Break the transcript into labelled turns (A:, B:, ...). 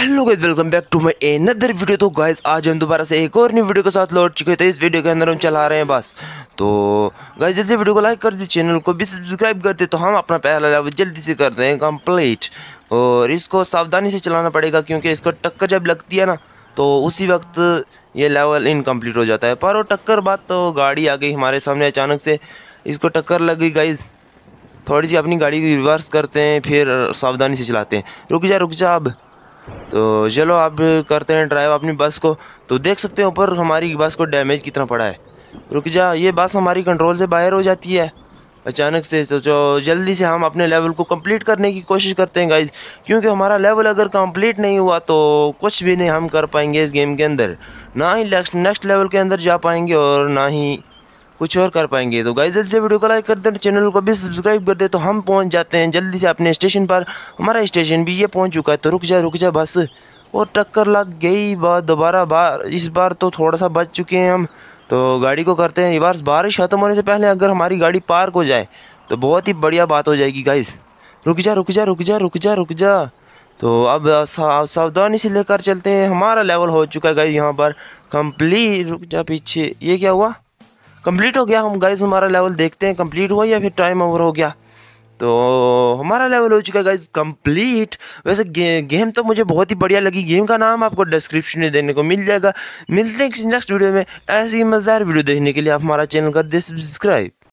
A: hello guys welcome back to my another video तो guys आज हम दोबारा से एक और नई वीडियो के साथ लौट चुके थे इस वीडियो के अंदर हम चला रहे हैं बस तो गाइज जल्दी वीडियो को लाइक कर दी चैनल को भी सब्सक्राइब कर दे तो हम अपना पहला लेवल जल्दी से कर दें कंप्लीट और इसको सावधानी से चलाना पड़ेगा क्योंकि इसको टक्कर जब लगती है ना तो उसी वक्त ये लेवल इनकम्प्लीट हो जाता है पर वो टक्कर बात तो गाड़ी आ गई हमारे सामने अचानक से इसको टक्कर लग गई गाइज़ थोड़ी सी अपनी गाड़ी को रिवर्स करते हैं फिर सावधानी से चलाते हैं रुक जा रुक जा अब तो चलो आप करते हैं ड्राइव अपनी बस को तो देख सकते हैं ऊपर हमारी बस को डैमेज कितना पड़ा है रुक जा ये बस हमारी कंट्रोल से बाहर हो जाती है अचानक से तो जो तो जल्दी से हम अपने लेवल को कंप्लीट करने की कोशिश करते हैं गाइज क्योंकि हमारा लेवल अगर कंप्लीट नहीं हुआ तो कुछ भी नहीं हम कर पाएंगे इस गेम के अंदर ना ही नेक्स्ट नेक्स्ट लेवल के अंदर जा पाएंगे और ना ही कुछ और कर पाएंगे तो गाइज जल्दी से वीडियो को लाइक कर दें चैनल को भी सब्सक्राइब कर दे तो हम पहुँच जाते हैं जल्दी से अपने स्टेशन पर हमारा स्टेशन भी ये पहुँच चुका है तो रुक जा रुक जा बस और टक्कर लग गई बार दोबारा बार इस बार तो थोड़ा सा बच चुके हैं हम तो गाड़ी को करते हैं बार बारिश ख़त्म होने से पहले अगर हमारी गाड़ी पार्क हो जाए तो बहुत ही बढ़िया बात हो जाएगी गाइस रुक जा रुक जा रुक जा रुक जा रुक जा तो अब सावधानी से लेकर चलते हैं हमारा लेवल हो चुका है गाइस यहाँ पर कंप्लीट रुक जा पीछे ये क्या हुआ कंप्लीट हो गया हम गाइज हमारा लेवल देखते हैं कंप्लीट हुआ या फिर टाइम ओवर हो गया तो हमारा लेवल हो चुका है गाइज कंप्लीट वैसे गे, गेम तो मुझे बहुत ही बढ़िया लगी गेम का नाम आपको डिस्क्रिप्शन में देने को मिल जाएगा मिलते हैं किसी नेक्स्ट वीडियो में ऐसी मज़ेदार वीडियो देखने के लिए आप हमारा चैनल कर दे सब्सक्राइब